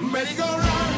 merry go run.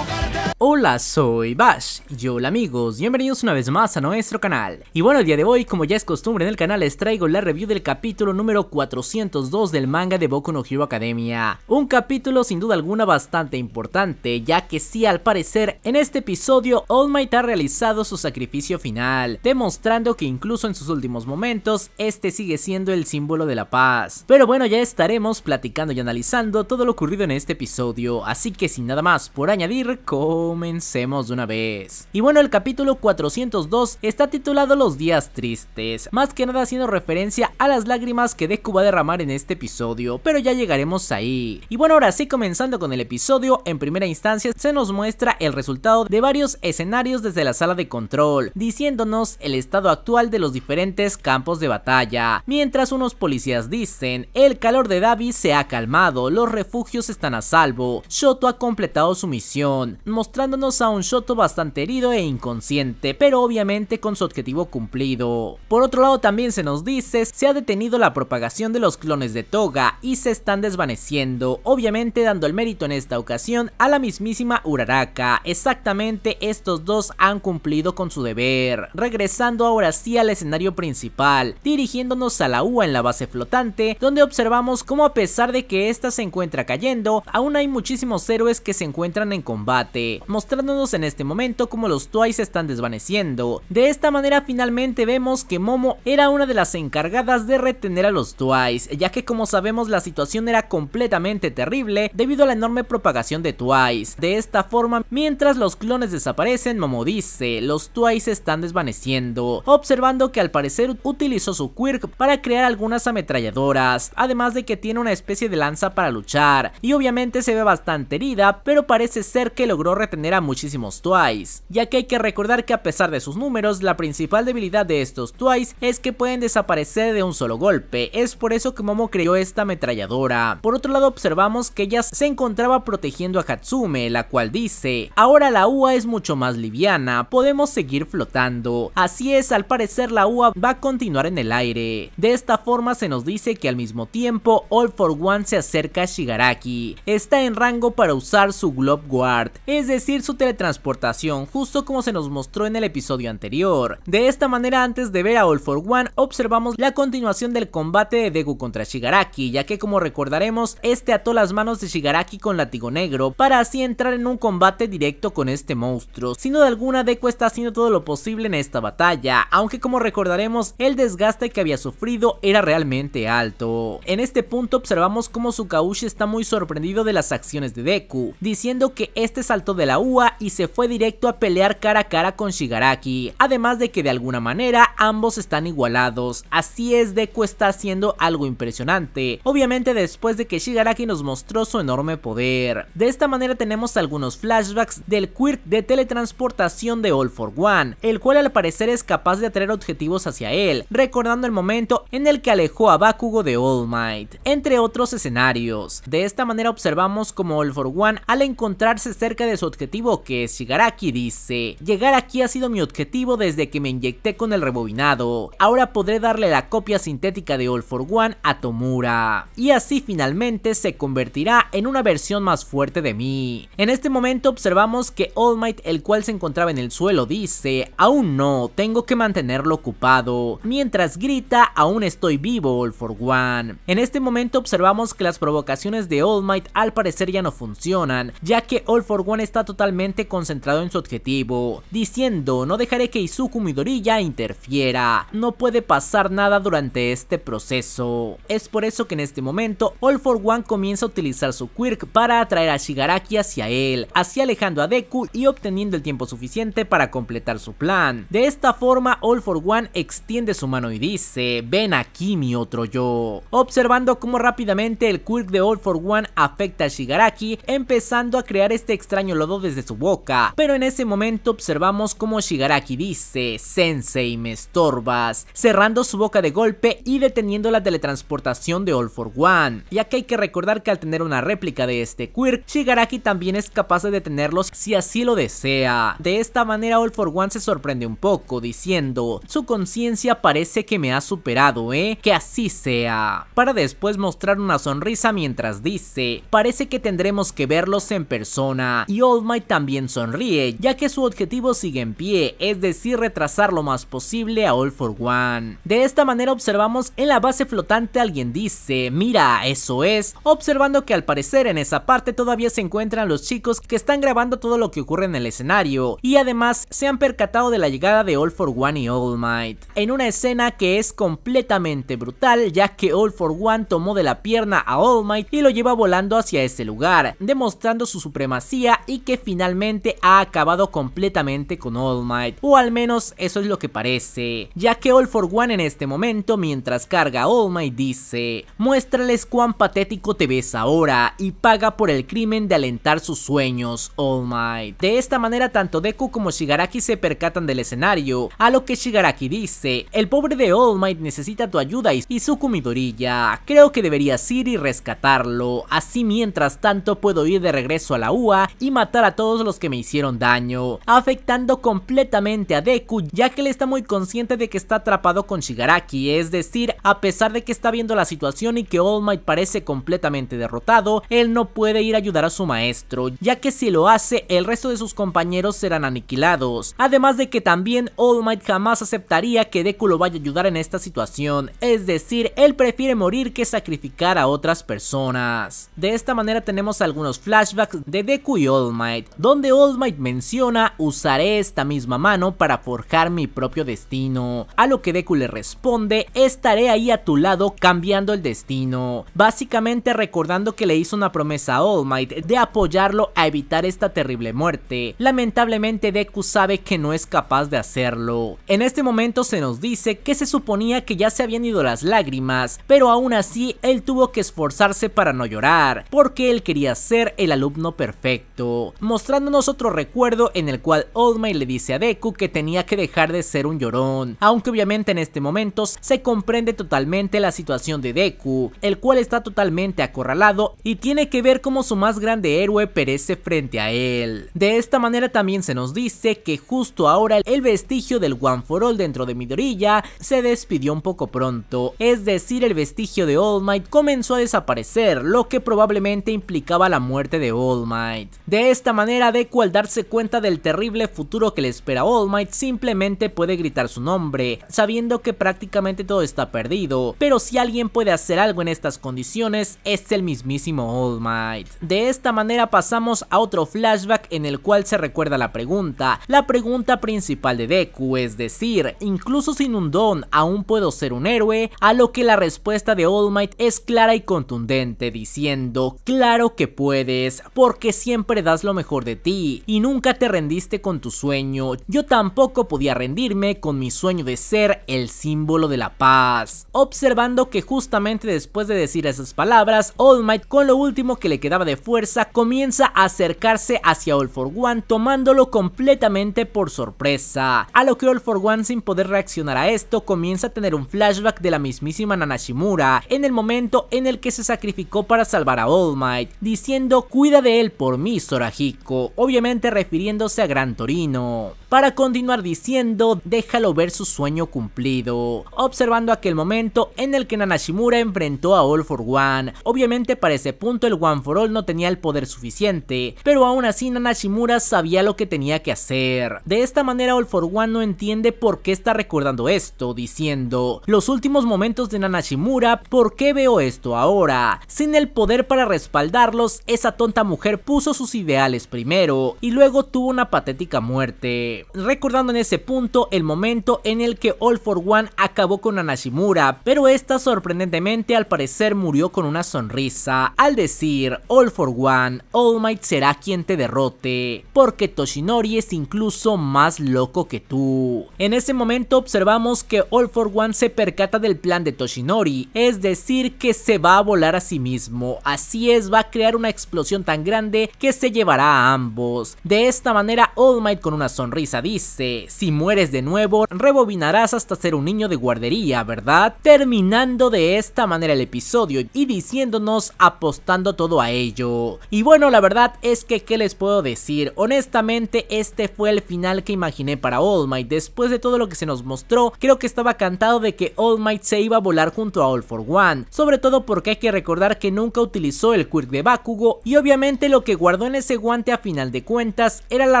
Hola, soy Bash y hola amigos, bienvenidos una vez más a nuestro canal. Y bueno, el día de hoy, como ya es costumbre en el canal, les traigo la review del capítulo número 402 del manga de Boku no Hero Academia. Un capítulo sin duda alguna bastante importante, ya que sí, al parecer, en este episodio All Might ha realizado su sacrificio final, demostrando que incluso en sus últimos momentos, este sigue siendo el símbolo de la paz. Pero bueno, ya estaremos platicando y analizando todo lo ocurrido en este episodio, así que sin nada más por añadir, con comencemos de una vez. Y bueno, el capítulo 402 está titulado Los días tristes, más que nada haciendo referencia a las lágrimas que Deku va a derramar en este episodio, pero ya llegaremos ahí. Y bueno, ahora sí, comenzando con el episodio, en primera instancia se nos muestra el resultado de varios escenarios desde la sala de control, diciéndonos el estado actual de los diferentes campos de batalla, mientras unos policías dicen, el calor de Davi se ha calmado, los refugios están a salvo, Shoto ha completado su misión, mostrando mostrándonos a un Shoto bastante herido e inconsciente, pero obviamente con su objetivo cumplido. Por otro lado también se nos dice, se ha detenido la propagación de los clones de Toga y se están desvaneciendo, obviamente dando el mérito en esta ocasión a la mismísima Uraraka, exactamente estos dos han cumplido con su deber. Regresando ahora sí al escenario principal, dirigiéndonos a la UA en la base flotante, donde observamos cómo a pesar de que esta se encuentra cayendo, aún hay muchísimos héroes que se encuentran en combate mostrándonos en este momento como los Twice están desvaneciendo. De esta manera finalmente vemos que Momo era una de las encargadas de retener a los Twice, ya que como sabemos la situación era completamente terrible debido a la enorme propagación de Twice. De esta forma, mientras los clones desaparecen, Momo dice, los Twice están desvaneciendo, observando que al parecer utilizó su quirk para crear algunas ametralladoras, además de que tiene una especie de lanza para luchar, y obviamente se ve bastante herida, pero parece ser que logró retener muchísimos Twice, ya que hay que recordar que a pesar de sus números, la principal debilidad de estos Twice es que pueden desaparecer de un solo golpe, es por eso que Momo creó esta ametralladora. Por otro lado observamos que ella se encontraba protegiendo a Hatsume, la cual dice, ahora la UA es mucho más liviana, podemos seguir flotando. Así es, al parecer la UA va a continuar en el aire. De esta forma se nos dice que al mismo tiempo All for One se acerca a Shigaraki, está en rango para usar su Glob Guard, es decir, su teletransportación, justo como se nos mostró en el episodio anterior. De esta manera, antes de ver a All for One, observamos la continuación del combate de Deku contra Shigaraki, ya que como recordaremos, este ató las manos de Shigaraki con látigo negro, para así entrar en un combate directo con este monstruo. Sin duda alguna, Deku está haciendo todo lo posible en esta batalla, aunque como recordaremos, el desgaste que había sufrido era realmente alto. En este punto observamos cómo Sukaushi está muy sorprendido de las acciones de Deku, diciendo que este saltó de la UA y se fue directo a pelear cara a cara con Shigaraki, además de que de alguna manera ambos están igualados, así es Deku está haciendo algo impresionante, obviamente después de que Shigaraki nos mostró su enorme poder. De esta manera tenemos algunos flashbacks del quirk de teletransportación de All for One, el cual al parecer es capaz de atraer objetivos hacia él, recordando el momento en el que alejó a Bakugo de All Might, entre otros escenarios. De esta manera observamos como All for One al encontrarse cerca de su objetivo que es Shigaraki dice, llegar aquí ha sido mi objetivo desde que me inyecté con el rebobinado, ahora podré darle la copia sintética de All for One a Tomura, y así finalmente se convertirá en una versión más fuerte de mí. En este momento observamos que All Might, el cual se encontraba en el suelo, dice, aún no, tengo que mantenerlo ocupado, mientras grita, aún estoy vivo All for One. En este momento observamos que las provocaciones de All Might al parecer ya no funcionan, ya que All for One está totalmente totalmente concentrado en su objetivo, diciendo no dejaré que Izuku Midoriya interfiera, no puede pasar nada durante este proceso. Es por eso que en este momento All for One comienza a utilizar su quirk para atraer a Shigaraki hacia él, así alejando a Deku y obteniendo el tiempo suficiente para completar su plan. De esta forma All for One extiende su mano y dice, ven aquí mi otro yo. Observando cómo rápidamente el quirk de All for One afecta a Shigaraki, empezando a crear este extraño lodo de de su boca, pero en ese momento observamos como Shigaraki dice, Sensei, me estorbas, cerrando su boca de golpe y deteniendo la teletransportación de All for One, ya que hay que recordar que al tener una réplica de este quirk, Shigaraki también es capaz de detenerlos si así lo desea. De esta manera All for One se sorprende un poco, diciendo, su conciencia parece que me ha superado, ¿eh? Que así sea. Para después mostrar una sonrisa mientras dice, parece que tendremos que verlos en persona. Y All también sonríe, ya que su objetivo sigue en pie, es decir retrasar lo más posible a All For One. De esta manera observamos en la base flotante alguien dice, mira, eso es, observando que al parecer en esa parte todavía se encuentran los chicos que están grabando todo lo que ocurre en el escenario, y además se han percatado de la llegada de All For One y All Might, en una escena que es completamente brutal ya que All For One tomó de la pierna a All Might y lo lleva volando hacia ese lugar, demostrando su supremacía y que finalmente ha acabado completamente con All Might, o al menos eso es lo que parece, ya que All for One en este momento mientras carga All Might dice, muéstrales cuán patético te ves ahora y paga por el crimen de alentar sus sueños, All Might. De esta manera tanto Deku como Shigaraki se percatan del escenario, a lo que Shigaraki dice, el pobre de All Might necesita tu ayuda y, y su comidorilla, creo que deberías ir y rescatarlo, así mientras tanto puedo ir de regreso a la UA y matar a a todos los que me hicieron daño, afectando completamente a Deku ya que él está muy consciente de que está atrapado con Shigaraki, es decir, a pesar de que está viendo la situación y que All Might parece completamente derrotado, él no puede ir a ayudar a su maestro, ya que si lo hace, el resto de sus compañeros serán aniquilados. Además de que también All Might jamás aceptaría que Deku lo vaya a ayudar en esta situación, es decir, él prefiere morir que sacrificar a otras personas. De esta manera tenemos algunos flashbacks de Deku y All Might donde All Might menciona usaré esta misma mano para forjar mi propio destino, a lo que Deku le responde estaré ahí a tu lado cambiando el destino, básicamente recordando que le hizo una promesa a All Might de apoyarlo a evitar esta terrible muerte, lamentablemente Deku sabe que no es capaz de hacerlo. En este momento se nos dice que se suponía que ya se habían ido las lágrimas, pero aún así él tuvo que esforzarse para no llorar, porque él quería ser el alumno perfecto mostrándonos otro recuerdo en el cual Old Might le dice a Deku que tenía que dejar de ser un llorón, aunque obviamente en este momento se comprende totalmente la situación de Deku, el cual está totalmente acorralado y tiene que ver cómo su más grande héroe perece frente a él. De esta manera también se nos dice que justo ahora el vestigio del One for All dentro de Midorilla se despidió un poco pronto, es decir el vestigio de All Might comenzó a desaparecer, lo que probablemente implicaba la muerte de All Might. De esta manera Deku al darse cuenta del terrible futuro que le espera All Might simplemente puede gritar su nombre, sabiendo que prácticamente todo está perdido, pero si alguien puede hacer algo en estas condiciones es el mismísimo All Might. De esta manera pasamos a otro flashback en el cual se recuerda la pregunta, la pregunta principal de Deku, es decir, incluso sin un don, aún puedo ser un héroe, a lo que la respuesta de All Might es clara y contundente, diciendo, claro que puedes, porque siempre das lo mejor de ti y nunca te rendiste con tu sueño. Yo tampoco podía rendirme con mi sueño de ser el símbolo de la paz. Observando que justamente después de decir esas palabras, All Might con lo último que le quedaba de fuerza comienza a acercarse hacia All For One tomándolo completamente por sorpresa. A lo que All For One sin poder reaccionar a esto comienza a tener un flashback de la mismísima Nanashimura en el momento en el que se sacrificó para salvar a All Might diciendo cuida de él por mí Sorahiko obviamente refiriéndose a Gran Torino para continuar diciendo déjalo ver su sueño cumplido, observando aquel momento en el que Nanashimura enfrentó a All for One. Obviamente para ese punto el One for All no tenía el poder suficiente, pero aún así Nanashimura sabía lo que tenía que hacer. De esta manera All for One no entiende por qué está recordando esto, diciendo los últimos momentos de Nanashimura, ¿por qué veo esto ahora? Sin el poder para respaldarlos, esa tonta mujer puso sus ideales primero y luego tuvo una patética muerte recordando en ese punto el momento en el que All for One acabó con Anashimura, pero esta sorprendentemente al parecer murió con una sonrisa al decir All for One, All Might será quien te derrote, porque Toshinori es incluso más loco que tú. En ese momento observamos que All for One se percata del plan de Toshinori, es decir que se va a volar a sí mismo, así es va a crear una explosión tan grande que se llevará a ambos. De esta manera All Might con una sonrisa dice, si mueres de nuevo, rebobinarás hasta ser un niño de guardería, ¿verdad? Terminando de esta manera el episodio y diciéndonos apostando todo a ello. Y bueno, la verdad es que, ¿qué les puedo decir? Honestamente, este fue el final que imaginé para All Might. Después de todo lo que se nos mostró, creo que estaba cantado de que All Might se iba a volar junto a All for One. Sobre todo porque hay que recordar que nunca utilizó el quirk de Bakugo y obviamente lo que guardó en ese guante a final de cuentas era la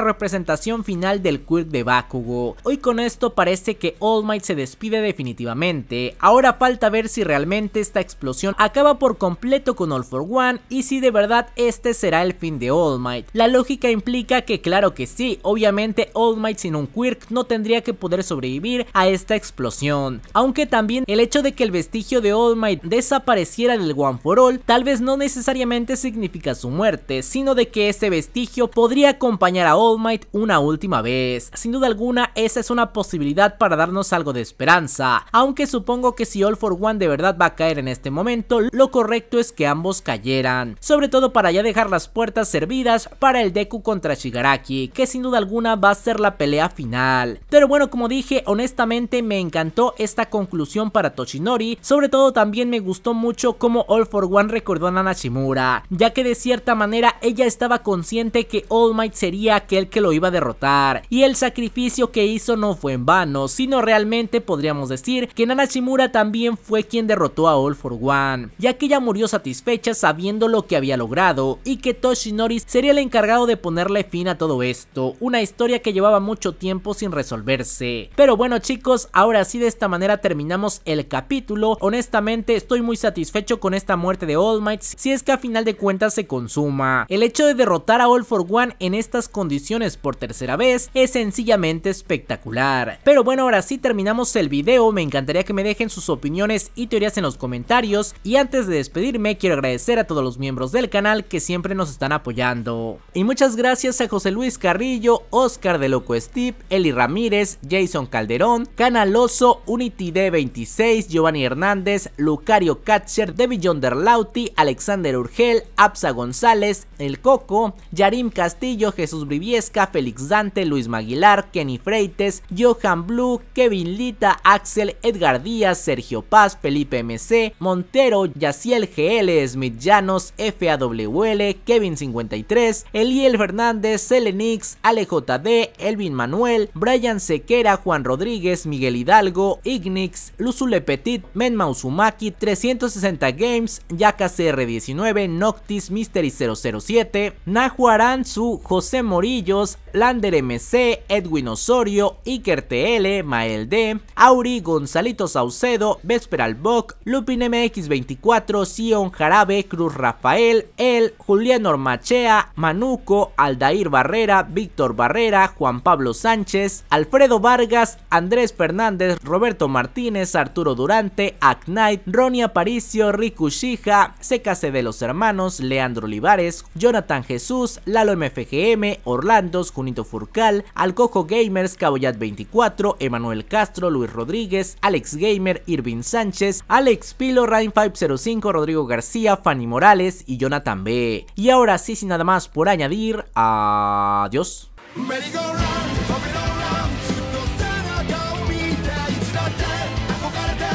representación final del quirk de Bakugo. Hoy con esto parece que All Might se despide definitivamente, ahora falta ver si realmente esta explosión acaba por completo con All For One y si de verdad este será el fin de All Might. La lógica implica que claro que sí, obviamente All Might sin un quirk no tendría que poder sobrevivir a esta explosión, aunque también el hecho de que el vestigio de All Might desapareciera del One For All tal vez no necesariamente significa su muerte, sino de que ese vestigio podría acompañar a All Might una última vez. Pues, sin duda alguna, esa es una posibilidad para darnos algo de esperanza. Aunque supongo que si All for One de verdad va a caer en este momento, lo correcto es que ambos cayeran. Sobre todo para ya dejar las puertas servidas para el Deku contra Shigaraki, que sin duda alguna va a ser la pelea final. Pero bueno, como dije, honestamente me encantó esta conclusión para Toshinori, sobre todo también me gustó mucho cómo All for One recordó a Nanashimura, ya que de cierta manera ella estaba consciente que All Might sería aquel que lo iba a derrotar, y el sacrificio que hizo no fue en vano, sino realmente podríamos decir que Nana Shimura también fue quien derrotó a All for One, ya que ella murió satisfecha sabiendo lo que había logrado y que Toshinori sería el encargado de ponerle fin a todo esto, una historia que llevaba mucho tiempo sin resolverse. Pero bueno chicos, ahora sí de esta manera terminamos el capítulo, honestamente estoy muy satisfecho con esta muerte de All Might si es que a final de cuentas se consuma. El hecho de derrotar a All for One en estas condiciones por tercera vez es sencillamente espectacular. Pero bueno, ahora sí terminamos el video, me encantaría que me dejen sus opiniones y teorías en los comentarios y antes de despedirme quiero agradecer a todos los miembros del canal que siempre nos están apoyando. Y muchas gracias a José Luis Carrillo, Oscar de Loco Steve, Eli Ramírez, Jason Calderón, Canaloso, Unity de 26 Giovanni Hernández, Lucario Katcher, Debbie John Lauti, Alexander Urgel, Apsa González, El Coco, Yarim Castillo, Jesús Briviesca, Félix Dante, Luis Aguilar, Kenny Freites, Johan Blue, Kevin Lita, Axel, Edgar Díaz, Sergio Paz, Felipe MC, Montero, Yaciel GL, Smith Llanos, FAWL, Kevin 53, Eliel Fernández, Selenix, AleJD, Elvin Manuel, Brian Sequera, Juan Rodríguez, Miguel Hidalgo, Ignix, Luzule Petit, Men 360 Games, Yaka CR19, Noctis, Mystery 007, Nahuaranzu, José Morillos, Lander MC, Edwin Osorio, Iker TL, Mael D, Auri, Gonzalito Saucedo, Vesper albock Lupin MX24, Sion Jarabe, Cruz Rafael, El, Julián Ormachea, Manuco, Aldair Barrera, Víctor Barrera, Juan Pablo Sánchez, Alfredo Vargas, Andrés Fernández, Roberto Martínez, Arturo Durante, Aknight, Ronnie Aparicio, Riku Shija, Secase de los Hermanos, Leandro Olivares, Jonathan Jesús, Lalo MFGM, Orlandos, Junito Furcal, Alcojo Gamers, Caboyat24, Emanuel Castro, Luis Rodríguez, Alex Gamer, Irving Sánchez, Alex Pilo, Rain505, Rodrigo García, Fanny Morales y Jonathan B. Y ahora sí, sin nada más por añadir, adiós.